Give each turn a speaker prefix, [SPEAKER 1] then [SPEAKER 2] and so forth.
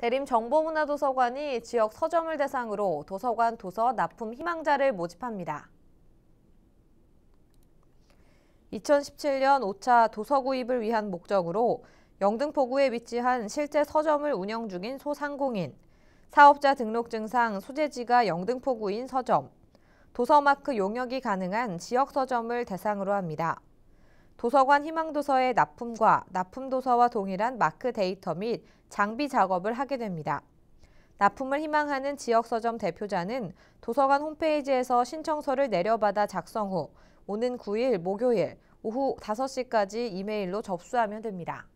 [SPEAKER 1] 대림 정보문화도서관이 지역 서점을 대상으로 도서관 도서 납품 희망자를 모집합니다. 2017년 5차 도서 구입을 위한 목적으로 영등포구에 위치한 실제 서점을 운영 중인 소상공인, 사업자 등록증상 소재지가 영등포구인 서점, 도서마크 용역이 가능한 지역 서점을 대상으로 합니다. 도서관 희망도서의 납품과 납품도서와 동일한 마크 데이터 및 장비 작업을 하게 됩니다. 납품을 희망하는 지역서점 대표자는 도서관 홈페이지에서 신청서를 내려받아 작성 후 오는 9일 목요일 오후 5시까지 이메일로 접수하면 됩니다.